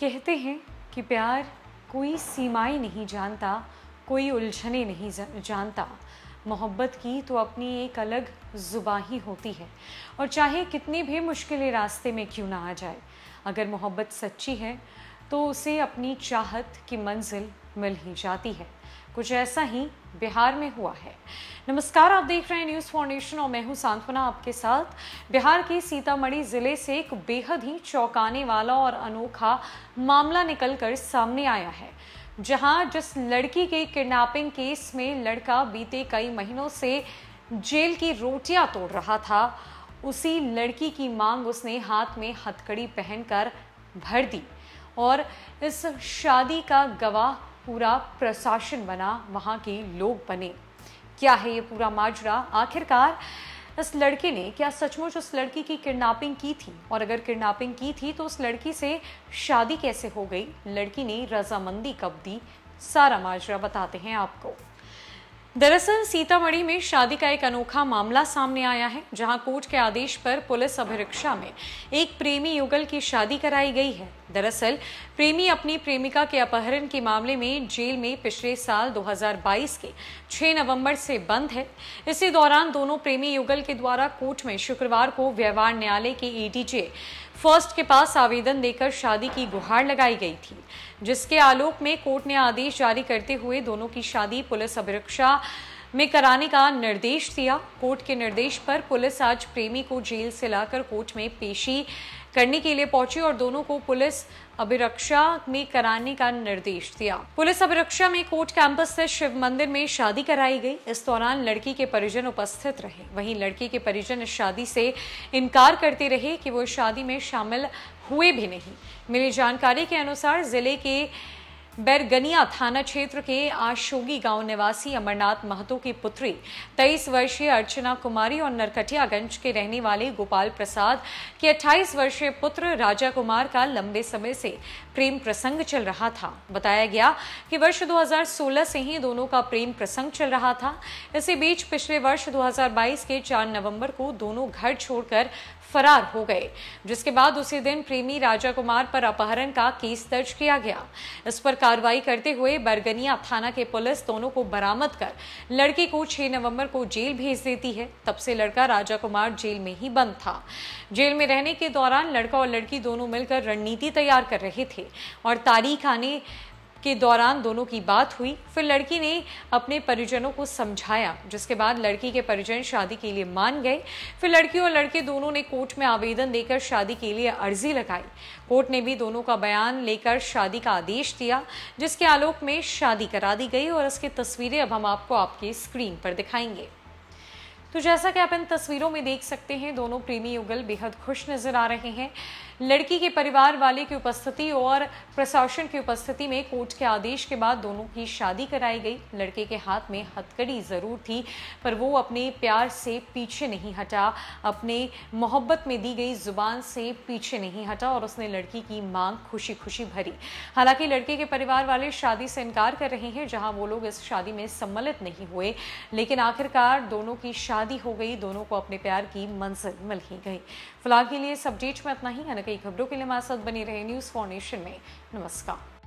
कहते हैं कि प्यार कोई सीमाएं नहीं जानता कोई उलझने नहीं जानता मोहब्बत की तो अपनी एक अलग जुबा ही होती है और चाहे कितनी भी मुश्किलें रास्ते में क्यों ना आ जाए अगर मोहब्बत सच्ची है तो उसे अपनी चाहत की मंजिल मिल ही जाती है कुछ ऐसा ही बिहार में हुआ है नमस्कार आप देख रहे हैं न्यूज़ फाउंडेशन और मैं हूं सांत्वना आपके साथ बिहार के सीतामढ़ी ज़िले से एक बेहद ही चौंकाने वाला और अनोखा मामला निकलकर सामने आया है जहां जिस लड़की के किडनैपिंग केस में लड़का बीते कई महीनों से जेल की रोटियां तोड़ रहा था उसी लड़की की मांग उसने हाथ में हथकड़ी पहनकर भर दी और इस शादी का गवाह पूरा प्रशासन बना वहाँ के लोग बने क्या है ये पूरा माजरा आखिरकार इस लड़के ने क्या सचमुच उस लड़की की किडनैपिंग की थी और अगर किडनैपिंग की थी तो उस लड़की से शादी कैसे हो गई लड़की ने रजामंदी कब दी सारा माजरा बताते हैं आपको दरअसल सीतामढ़ी में शादी का एक अनोखा मामला सामने आया है जहां कोर्ट के आदेश पर पुलिस अभिरक्षा में एक प्रेमी युगल की शादी कराई गई है दरअसल प्रेमी अपनी प्रेमिका के अपहरण के मामले में जेल में पिछले साल 2022 के 6 नवंबर से बंद है इसी दौरान दोनों प्रेमी युगल के द्वारा कोर्ट में शुक्रवार को व्यवहार न्यायालय के ईडीजे e फर्स्ट के पास आवेदन देकर शादी की गुहार लगाई गई थी जिसके आलोक में कोर्ट ने आदेश जारी करते हुए दोनों की शादी पुलिस अभिरक्षा में कराने का निर्देश दिया कोर्ट के निर्देश पर पुलिस आज प्रेमी को जेल से लाकर कोर्ट में पेशी करने के लिए पहुंची और दोनों को पुलिस अभिरक्षा में कराने का निर्देश दिया पुलिस अभिरक्षा में कोर्ट कैंपस से शिव मंदिर में शादी कराई गई इस दौरान लड़की के परिजन उपस्थित रहे वहीं लड़की के परिजन इस शादी से इनकार करते रहे कि वो शादी में शामिल हुए भी नहीं मिली जानकारी के अनुसार जिले के बैरगनिया थाना क्षेत्र के आशोगी गांव निवासी अमरनाथ महतो की पुत्री तेईस वर्षीय अर्चना कुमारी और नरकटियागंज के रहने वाले गोपाल प्रसाद के 28 वर्षीय पुत्र राजा कुमार का लंबे समय से प्रेम प्रसंग चल रहा था बताया गया कि वर्ष 2016 से ही दोनों का प्रेम प्रसंग चल रहा था इसी बीच पिछले वर्ष 2022 के 4 नवंबर को दोनों घर छोड़कर फरार हो गए जिसके बाद उसी दिन प्रेमी राजा कुमार पर अपहरण का केस दर्ज किया गया इस पर कार्रवाई करते हुए बरगनिया थाना के पुलिस दोनों को बरामद कर लड़की को 6 नवंबर को जेल भेज देती है तब से लड़का राजा कुमार जेल में ही बंद था जेल में रहने के दौरान लड़का और लड़की दोनों मिलकर रणनीति तैयार कर रहे थे और तारीख आने के दौरान दोनों की बात हुई फिर लड़की ने अपने परिजनों को समझाया जिसके बाद लड़की के परिजन शादी के लिए मान गए फिर लड़की और लड़के दोनों ने कोर्ट में आवेदन देकर शादी के लिए अर्जी लगाई कोर्ट ने भी दोनों का बयान लेकर शादी का आदेश दिया जिसके आलोक में शादी करा दी गई और उसकी तस्वीरें अब हम आपको आपकी स्क्रीन पर दिखाएंगे तो जैसा कि आप इन तस्वीरों में देख सकते हैं दोनों प्रेमी युगल बेहद खुश नजर आ रहे हैं लड़की के परिवार वाले की उपस्थिति और प्रशासन की उपस्थिति में कोर्ट के आदेश के बाद दोनों की शादी कराई गई लड़के के हाथ में हथकड़ी ज़रूर थी पर वो अपने प्यार से पीछे नहीं हटा अपने मोहब्बत में दी गई ज़ुबान से पीछे नहीं हटा और उसने लड़की की मांग खुशी खुशी भरी हालांकि लड़के के परिवार वाले शादी से इनकार कर रहे हैं जहाँ वो लोग इस शादी में सम्मिलित नहीं हुए लेकिन आखिरकार दोनों की शादी शादी हो गई दोनों को अपने प्यार की मंजिल मिल ही गई फिलहाल के लिए इस अपडेट में इतना ही यानी कई खबरों के लिए हमारे साथ बनी रहे न्यूज़ फॉर्नेशन में नमस्कार